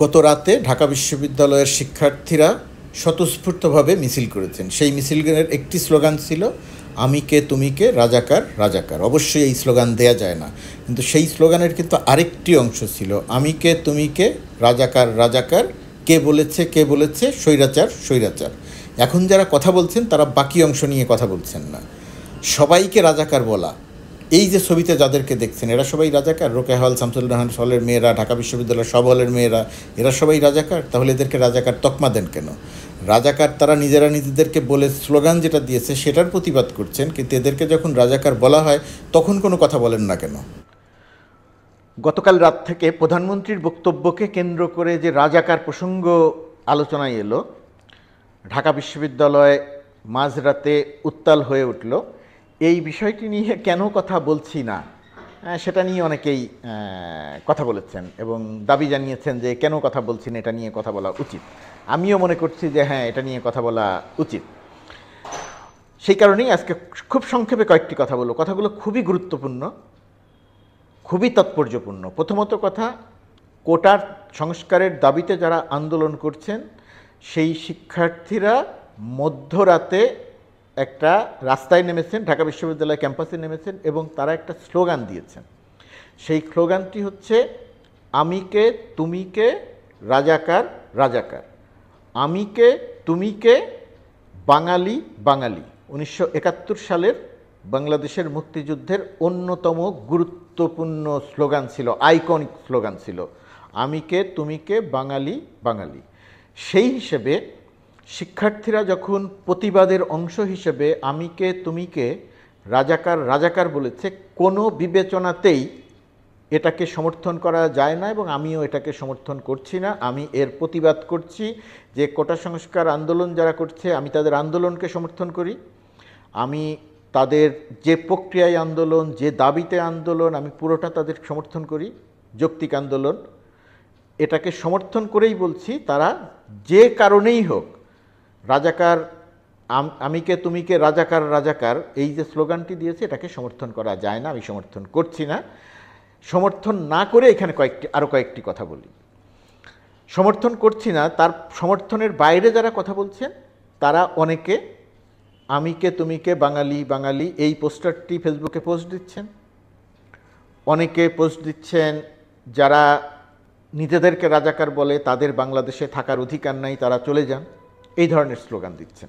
গত রাতে ঢাকা বিশ্ববিদ্যালয়ের শিক্ষার্থীরা স্বতঃস্ফূর্তভাবে মিছিল করেছেন সেই মিছিলের একটি স্লোগান ছিল আমি কে তুমি কে রাজাকার রাজাকার অবশ্যই এই স্লোগান দেয়া যায় না কিন্তু সেই স্লোগানের কিন্তু আরেকটি অংশ ছিল আমি কে তুমি কে রাজাকার রাজাকার কে বলেছে কে বলেছে স্বৈরাচার স্বৈরাচার এখন যারা কথা বলছেন তারা বাকি অংশ নিয়ে কথা বলছেন না সবাইকে রাজাকার বলা এই যে ছবিতে যাদেরকে দেখছেন এরা সবাই রাজাকার রোকে হল শামসুল রহমান হলের মেয়েরা ঢাকা বিশ্ববিদ্যালয়ের সব হলের মেয়েরা এরা সবাই রাজাকার তাহলে এদেরকে রাজাকার তকমা দেন কেন রাজাকার তারা নিজেরা নিজেদেরকে বলে স্লোগান যেটা দিয়েছে সেটার প্রতিবাদ করছেন কিন্তু এদেরকে যখন রাজাকার বলা হয় তখন কোনো কথা বলেন না কেন গতকাল রাত থেকে প্রধানমন্ত্রীর বক্তব্যকে কেন্দ্র করে যে রাজাকার প্রসঙ্গ আলোচনায় এলো ঢাকা বিশ্ববিদ্যালয় মাঝরাতে উত্তাল হয়ে উঠল এই বিষয়টি নিয়ে কেন কথা বলছি না সেটা নিয়ে অনেকেই কথা বলেছেন এবং দাবি জানিয়েছেন যে কেন কথা বলছেন এটা নিয়ে কথা বলা উচিত আমিও মনে করছি যে হ্যাঁ এটা নিয়ে কথা বলা উচিত সেই কারণেই আজকে খুব সংক্ষেপে কয়েকটি কথা বলবো কথাগুলো খুবই গুরুত্বপূর্ণ খুবই তাৎপর্যপূর্ণ প্রথমত কথা কোটার সংস্কারের দাবিতে যারা আন্দোলন করছেন সেই শিক্ষার্থীরা মধ্যরাতে একটা রাস্তায় নেমেছেন ঢাকা বিশ্ববিদ্যালয় ক্যাম্পাসে নেমেছেন এবং তারা একটা স্লোগান দিয়েছেন সেই স্লোগানটি হচ্ছে আমিকে তুমিকে রাজাকার রাজাকার আমিকে তুমিকে বাঙালি বাঙালি উনিশশো সালের বাংলাদেশের মুক্তিযুদ্ধের অন্যতম গুরুত্বপূর্ণ স্লোগান ছিল আইকনিক স্লোগান ছিল আমিকে তুমিকে বাঙালি বাঙালি সেই হিসেবে শিক্ষার্থীরা যখন প্রতিবাদের অংশ হিসেবে আমিকে তুমিকে রাজাকার রাজাকার বলেছে কোনো বিবেচনাতেই এটাকে সমর্থন করা যায় না এবং আমিও এটাকে সমর্থন করছি না আমি এর প্রতিবাদ করছি যে কোটা সংস্কার আন্দোলন যারা করছে আমি তাদের আন্দোলনকে সমর্থন করি আমি তাদের যে প্রক্রিয়ায় আন্দোলন যে দাবিতে আন্দোলন আমি পুরোটা তাদের সমর্থন করি যৌক্তিক আন্দোলন এটাকে সমর্থন করেই বলছি তারা যে কারণেই হোক রাজাকার আমিকে তুমিকে রাজাকার রাজাকার এই যে স্লোগানটি দিয়েছে এটাকে সমর্থন করা যায় না আমি সমর্থন করছি না সমর্থন না করে এখানে কয়েকটি আরও কয়েকটি কথা বলি সমর্থন করছি না তার সমর্থনের বাইরে যারা কথা বলছেন তারা অনেকে আমিকে তুমিকে বাঙালি বাঙালি এই পোস্টারটি ফেসবুকে পোস্ট দিচ্ছেন অনেকে পোস্ট দিচ্ছেন যারা নিজেদেরকে রাজাকার বলে তাদের বাংলাদেশে থাকার অধিকার নাই তারা চলে যান এই ধরনের স্লোগান দিচ্ছেন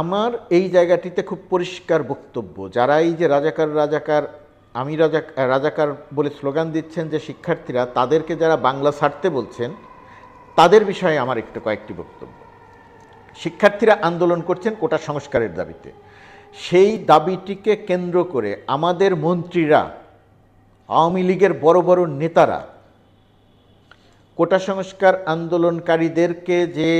আমার এই জায়গাটিতে খুব পরিষ্কার বক্তব্য যারা এই যে রাজাকার রাজাকার আমি রাজা রাজাকার বলে স্লোগান দিচ্ছেন যে শিক্ষার্থীরা তাদেরকে যারা বাংলা ছাড়তে বলছেন তাদের বিষয়ে আমার একটু কয়েকটি বক্তব্য শিক্ষার্থীরা আন্দোলন করছেন কোটা সংস্কারের দাবিতে সেই দাবিটিকে কেন্দ্র করে আমাদের মন্ত্রীরা আওয়ামী লীগের বড় বড় নেতারা কোটা সংস্কার আন্দোলনকারীদেরকে যে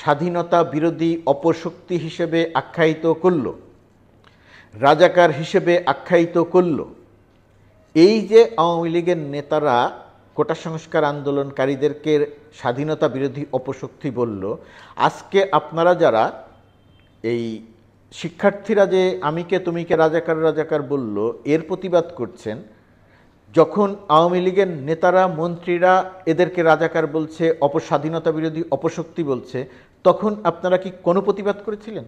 স্বাধীনতা বিরোধী অপশক্তি হিসেবে আখ্যায়িত করল রাজাকার হিসেবে আখ্যায়িত করল এই যে আওয়ামী লীগের নেতারা কোটা সংস্কার আন্দোলনকারীদেরকে স্বাধীনতা বিরোধী অপশক্তি বলল আজকে আপনারা যারা এই শিক্ষার্থীরা যে আমিকে তুমিকে রাজাকার রাজাকার বলল এর প্রতিবাদ করছেন যখন আওয়ামী লীগের নেতারা মন্ত্রীরা এদেরকে রাজাকার বলছে অপস্বাধীনতা বিরোধী অপশক্তি বলছে তখন আপনারা কি কোনো প্রতিবাদ করেছিলেন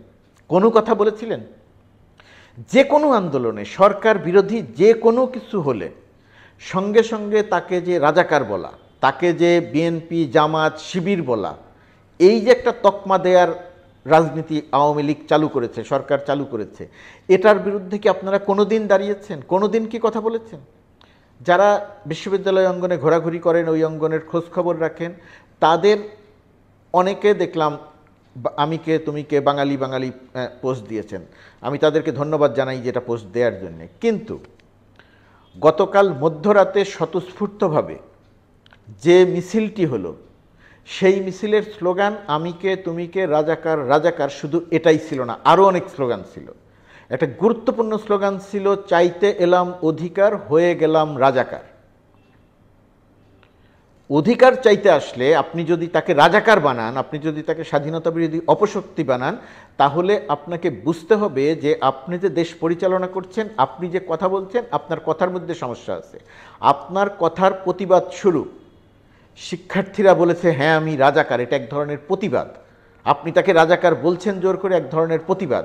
কোনো কথা বলেছিলেন যে কোনো আন্দোলনে সরকার বিরোধী যে কোনো কিছু হলে সঙ্গে সঙ্গে তাকে যে রাজাকার বলা তাকে যে বিএনপি জামাত শিবির বলা এই যে একটা তকমা দেয়ার রাজনীতি আওয়ামী লীগ চালু করেছে সরকার চালু করেছে এটার বিরুদ্ধে কি আপনারা কোনো দিন দাঁড়িয়েছেন কোনো দিন কি কথা বলেছেন যারা বিশ্ববিদ্যালয় অঙ্গনে ঘোরাঘুরি করেন ওই অঙ্গনের খোঁজখবর রাখেন তাদের অনেকে দেখলাম আমি কে তুমি কে বাঙালি বাঙালি পোস্ট দিয়েছেন আমি তাদেরকে ধন্যবাদ জানাই যেটা পোস্ট দেওয়ার জন্যে কিন্তু গতকাল মধ্যরাতে স্বতঃস্ফূর্তভাবে যে মিছিলটি হলো সেই মিছিলের স্লোগান আমি কে তুমি কে রাজাকার রাজাকার শুধু এটাই ছিল না আরও অনেক স্লোগান ছিল একটা গুরুত্বপূর্ণ স্লোগান ছিল চাইতে এলাম অধিকার হয়ে গেলাম রাজাকার অধিকার চাইতে আসলে আপনি যদি তাকে রাজাকার বানান আপনি যদি তাকে স্বাধীনতা বিরোধী অপশক্তি বানান তাহলে আপনাকে বুঝতে হবে যে আপনি যে দেশ পরিচালনা করছেন আপনি যে কথা বলছেন আপনার কথার মধ্যে সমস্যা আছে আপনার কথার প্রতিবাদ শুরু শিক্ষার্থীরা বলেছে হ্যাঁ আমি রাজাকার এটা এক ধরনের প্রতিবাদ আপনি তাকে রাজাকার বলছেন জোর করে এক ধরনের প্রতিবাদ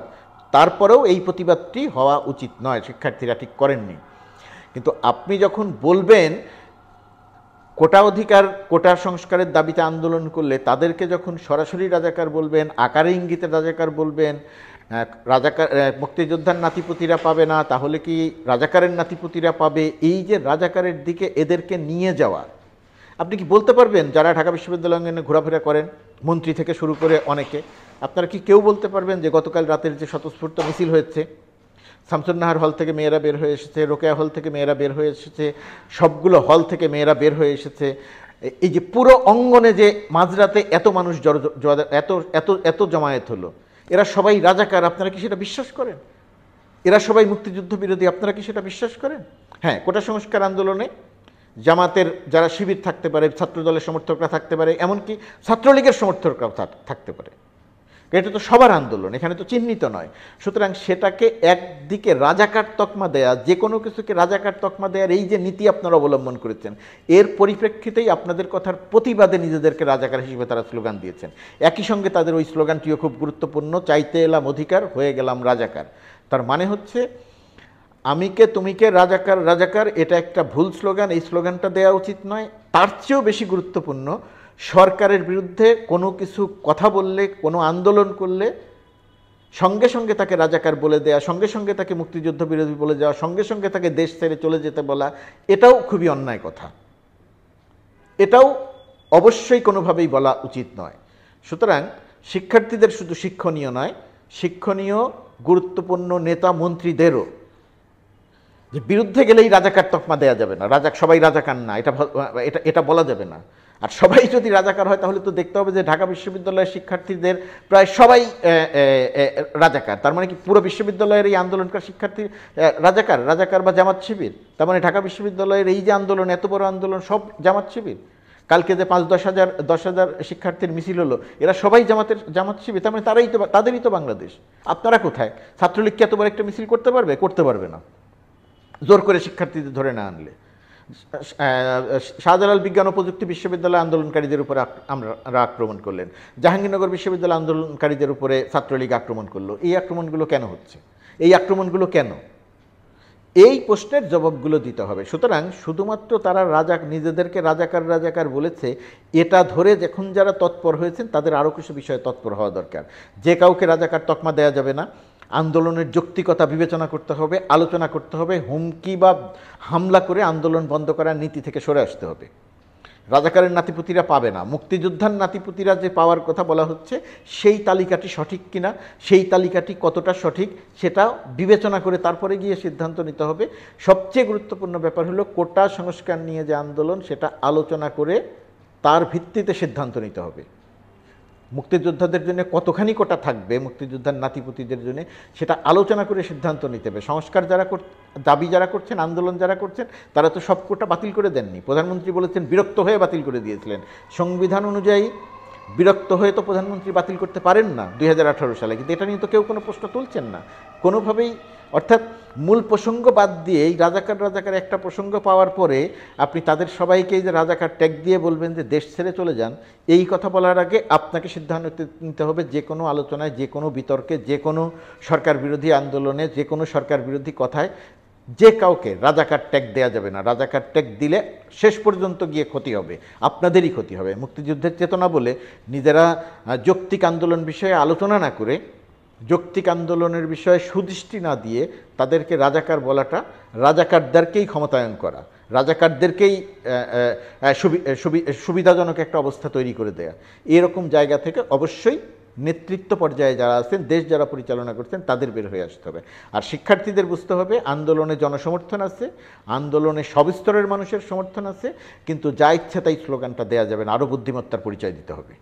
তারপরেও এই প্রতিবাদটি হওয়া উচিত নয় শিক্ষার্থীরা ঠিক করেননি কিন্তু আপনি যখন বলবেন কোটা অধিকার কোটা সংস্কারের দাবিতে আন্দোলন করলে তাদেরকে যখন সরাসরি রাজাকার বলবেন আকারে ইঙ্গিতে রাজাকার বলবেন রাজাকার মুক্তিযোদ্ধার নাতিপুতিরা পাবে না তাহলে কি রাজাকারের নাতিপুতিরা পাবে এই যে রাজাকারের দিকে এদেরকে নিয়ে যাওয়া আপনি কি বলতে পারবেন যারা ঢাকা বিশ্ববিদ্যালয় ঘোরাফেরা করেন মন্ত্রী থেকে শুরু করে অনেকে আপনারা কি কেউ বলতে পারবেন যে গতকাল রাতের যে স্বতঃস্ফূর্ত মিছিল হয়েছে শামসুন্নাহার হল থেকে মেয়েরা বের হয়ে এসেছে রোকেয়া হল থেকে মেয়েরা বের হয়ে এসেছে সবগুলো হল থেকে মেয়েরা বের হয়ে এসেছে এই যে পুরো অঙ্গনে যে মাঝরাতে এত মানুষ এত এত এত জমায়েত হলো এরা সবাই রাজাকার আপনারা কি সেটা বিশ্বাস করেন এরা সবাই মুক্তিযুদ্ধ বিরোধী আপনারা কি সেটা বিশ্বাস করেন হ্যাঁ কোটা সংস্কার আন্দোলনে জামাতের যারা শিবির থাকতে পারে ছাত্রদলের সমর্থকরা থাকতে পারে এমনকি ছাত্রলীগের সমর্থকরা থাকতে পারে এটা তো সবার আন্দোলন এখানে তো চিহ্নিত নয় সুতরাং সেটাকে একদিকে রাজাকার তকমা দেয়া যে কোনো কিছুকে রাজাকার তকমা দেয়ার এই যে নীতি আপনারা অবলম্বন করেছেন এর পরিপ্রেক্ষিতেই আপনাদের কথার প্রতিবাদে নিজেদেরকে রাজাকার হিসেবে তারা স্লোগান দিয়েছেন একই সঙ্গে তাদের ওই স্লোগানটিও খুব গুরুত্বপূর্ণ চাইতে এলাম অধিকার হয়ে গেলাম রাজাকার তার মানে হচ্ছে আমিকে তুমিকে রাজাকার রাজাকার এটা একটা ভুল স্লোগান এই স্লোগানটা দেওয়া উচিত নয় তার চেয়েও বেশি গুরুত্বপূর্ণ সরকারের বিরুদ্ধে কোনো কিছু কথা বললে কোনো আন্দোলন করলে সঙ্গে সঙ্গে তাকে রাজাকার বলে দেয়া সঙ্গে সঙ্গে তাকে মুক্তিযুদ্ধ বিরোধী বলে যাওয়া সঙ্গে সঙ্গে তাকে দেশ ছেড়ে চলে যেতে বলা এটাও খুবই অন্যায় কথা এটাও অবশ্যই কোনোভাবেই বলা উচিত নয় সুতরাং শিক্ষার্থীদের শুধু শিক্ষণীয় নয় শিক্ষণীয় গুরুত্বপূর্ণ নেতা মন্ত্রীদেরও যে বিরুদ্ধে গেলেই রাজাকার তকমা দেয়া যাবে না রাজা সবাই রাজাকার না এটা এটা এটা বলা যাবে না আর সবাই যদি রাজাকার হয় তাহলে তো দেখতে হবে যে ঢাকা বিশ্ববিদ্যালয়ের শিক্ষার্থীদের প্রায় সবাই রাজাকার তার মানে কি পুরো বিশ্ববিদ্যালয়ের এই আন্দোলনকার শিক্ষার্থী রাজাকার রাজাকার বা জামাত শিবির তার মানে ঢাকা বিশ্ববিদ্যালয়ের এই যে আন্দোলন এত বড় আন্দোলন সব জামাত শিবির কালকে যে পাঁচ দশ হাজার দশ হাজার শিক্ষার্থীর মিছিল হলো এরা সবাই জামাতের জামাত শিবির তার মানে তারাই তো তাদেরই তো বাংলাদেশ আপনারা কোথায় ছাত্রলীগকে এতবার একটা মিছিল করতে পারবে করতে পারবে না জোর করে শিক্ষার্থীদের ধরে না আনলে শাহজালাল বিজ্ঞান ও প্রযুক্তি বিশ্ববিদ্যালয় আন্দোলনকারীদের উপরে আমরা আক্রমণ করলেন জাহাঙ্গীরনগর বিশ্ববিদ্যালয় আন্দোলনকারীদের উপরে ছাত্রলীগ আক্রমণ করলো এই আক্রমণগুলো কেন হচ্ছে এই আক্রমণগুলো কেন এই প্রশ্নের জবাবগুলো দিতে হবে সুতরাং শুধুমাত্র তারা রাজা নিজেদেরকে রাজাকার রাজাকার বলেছে এটা ধরে যখন যারা তৎপর হয়েছেন তাদের আরও কিছু বিষয়ে তৎপর হওয়া দরকার যে কাউকে রাজাকার তকমা দেয়া যাবে না আন্দোলনের যৌক্তিকতা বিবেচনা করতে হবে আলোচনা করতে হবে হুমকি বা হামলা করে আন্দোলন বন্ধ করার নীতি থেকে সরে আসতে হবে রাজাকারের নাতিপুতিরা পাবে না মুক্তিযোদ্ধার নাতিপুতিরা যে পাওয়ার কথা বলা হচ্ছে সেই তালিকাটি সঠিক কিনা সেই তালিকাটি কতটা সঠিক সেটা বিবেচনা করে তারপরে গিয়ে সিদ্ধান্ত নিতে হবে সবচেয়ে গুরুত্বপূর্ণ ব্যাপার হলো কোটা সংস্কার নিয়ে যে আন্দোলন সেটা আলোচনা করে তার ভিত্তিতে সিদ্ধান্ত নিতে হবে মুক্তিযোদ্ধাদের জন্য কতখানি কোটা থাকবে মুক্তিযোদ্ধার নাতিপুতিদের জন্য সেটা আলোচনা করে সিদ্ধান্ত নিতে হবে সংস্কার যারা দাবি যারা করছেন আন্দোলন যারা করছেন তারা তো সব কোটা বাতিল করে দেননি প্রধানমন্ত্রী বলেছেন বিরক্ত হয়ে বাতিল করে দিয়েছিলেন সংবিধান অনুযায়ী বিরক্ত হয়ে তো প্রধানমন্ত্রী বাতিল করতে পারেন না দুই সালে কিন্তু এটা নিয়ে তো কেউ কোনো প্রশ্ন তুলছেন না কোনোভাবেই অর্থাৎ মূল প্রসঙ্গ বাদ দিয়ে এই রাজাকার রাজাকার একটা প্রসঙ্গ পাওয়ার পরে আপনি তাদের সবাইকেই যে রাজাকার ট্যাগ দিয়ে বলবেন যে দেশ ছেড়ে চলে যান এই কথা বলার আগে আপনাকে সিদ্ধান্ত নিতে হবে যে কোনো আলোচনায় যে কোনো বিতর্কে যে কোনো সরকার বিরোধী আন্দোলনে যে কোনো সরকার বিরোধী কথায় যে কাউকে রাজাকার ট্যাগ দেওয়া যাবে না রাজাকার ট্যাগ দিলে শেষ পর্যন্ত গিয়ে ক্ষতি হবে আপনাদেরই ক্ষতি হবে মুক্তিযুদ্ধের চেতনা বলে নিজেরা যৌক্তিক আন্দোলন বিষয়ে আলোচনা না করে যৌক্তিক আন্দোলনের বিষয়ে সুদৃষ্টি না দিয়ে তাদেরকে রাজাকার বলাটা রাজাকারদেরকেই ক্ষমতায়ন করা রাজাকারদেরকেই সুবিধাজনক একটা অবস্থা তৈরি করে দেয়া এরকম জায়গা থেকে অবশ্যই নেতৃত্ব পর্যায়ে যারা আছেন দেশ যারা পরিচালনা করছেন তাদের বের হয়ে আসতে হবে আর শিক্ষার্থীদের বুঝতে হবে আন্দোলনে জনসমর্থন আছে আন্দোলনে সব স্তরের মানুষের সমর্থন আছে কিন্তু যা ইচ্ছা তাই স্লোগানটা দেওয়া যাবে না আরও বুদ্ধিমত্তার পরিচয় দিতে হবে